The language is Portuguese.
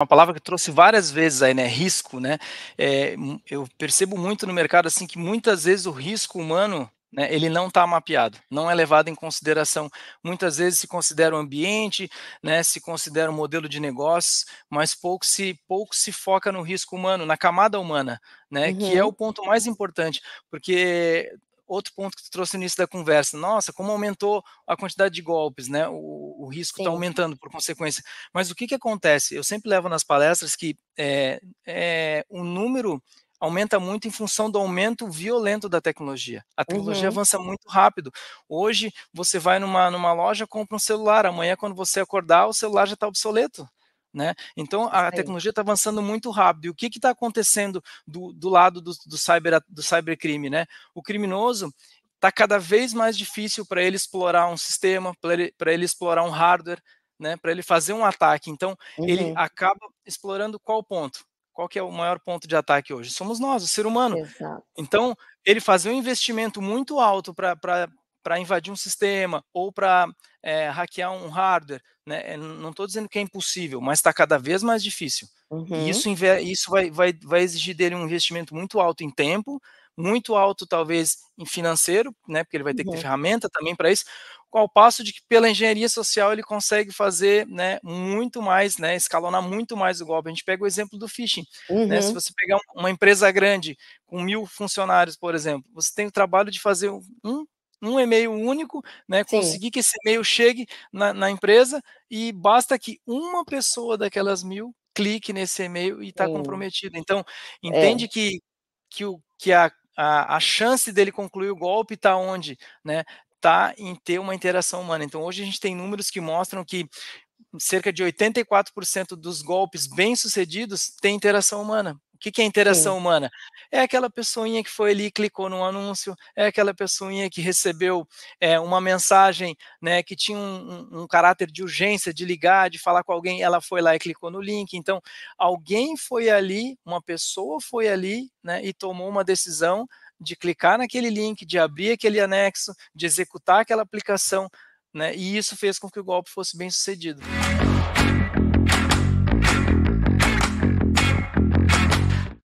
uma palavra que trouxe várias vezes aí, né? Risco, né? É, eu percebo muito no mercado assim que muitas vezes o risco humano né, ele não está mapeado, não é levado em consideração. Muitas vezes se considera o ambiente, né, se considera o modelo de negócios, mas pouco se, pouco se foca no risco humano, na camada humana, né, uhum. que é uhum. o ponto mais importante, porque outro ponto que tu trouxe no início da conversa. Nossa, como aumentou a quantidade de golpes, né? O, o risco está aumentando por consequência. Mas o que, que acontece? Eu sempre levo nas palestras que é, é, o número aumenta muito em função do aumento violento da tecnologia. A tecnologia uhum. avança muito rápido. Hoje você vai numa, numa loja, compra um celular, amanhã quando você acordar o celular já está obsoleto. Né? Então a tecnologia está avançando muito rápido. E o que está acontecendo do, do lado do, do, cyber, do cybercrime? Né? O criminoso está cada vez mais difícil para ele explorar um sistema, para ele, ele, explorar um hardware, né? para ele fazer um ataque. Então uhum. ele acaba explorando qual ponto? Qual que é o maior ponto de ataque hoje? Somos nós, o ser humano. Exato. Então ele fazer um investimento muito alto para para invadir um sistema ou para é, eh, hackear um hardware. Né? Eh, não estou dizendo que é impossível, mas está cada vez mais difícil. Uhum. E isso, isso vai, vai, vai exigir dele um investimento muito alto em tempo, muito alto talvez em financeiro, né, porque ele vai ter que ter uhum. ferramenta também para isso, ao passo de que pela engenharia social ele consegue fazer, né, muito mais, né, escalonar muito mais o golpe. A gente pega o exemplo do phishing, uhum. né, se uhum. você pegar uma empresa grande com mil funcionários, por exemplo, você tem o trabalho de fazer um um e-mail único, né? Sim. Conseguir que esse e-mail chegue na, na, empresa e basta que uma pessoa daquelas mil clique nesse e-mail e está comprometida. Então, é. entende é. que, que, o, que a, a, a chance dele concluir o golpe está onde? Né? Está em ter uma interação humana. Então, hoje a gente tem números que mostram que cerca de 84% dos golpes bem-sucedidos têm interação humana, o que, que é interação Sim. humana? É aquela pessoinha que foi ali e clicou num anúncio, é aquela pessoinha que recebeu é, uma mensagem né, que tinha um, um, um, caráter de urgência, de ligar, de falar com alguém, ela foi lá e clicou no link. Então, alguém foi ali, uma pessoa foi ali né, e tomou uma decisão de clicar naquele link, de abrir aquele anexo, de executar aquela aplicação, né, e isso fez com que o golpe fosse bem sucedido.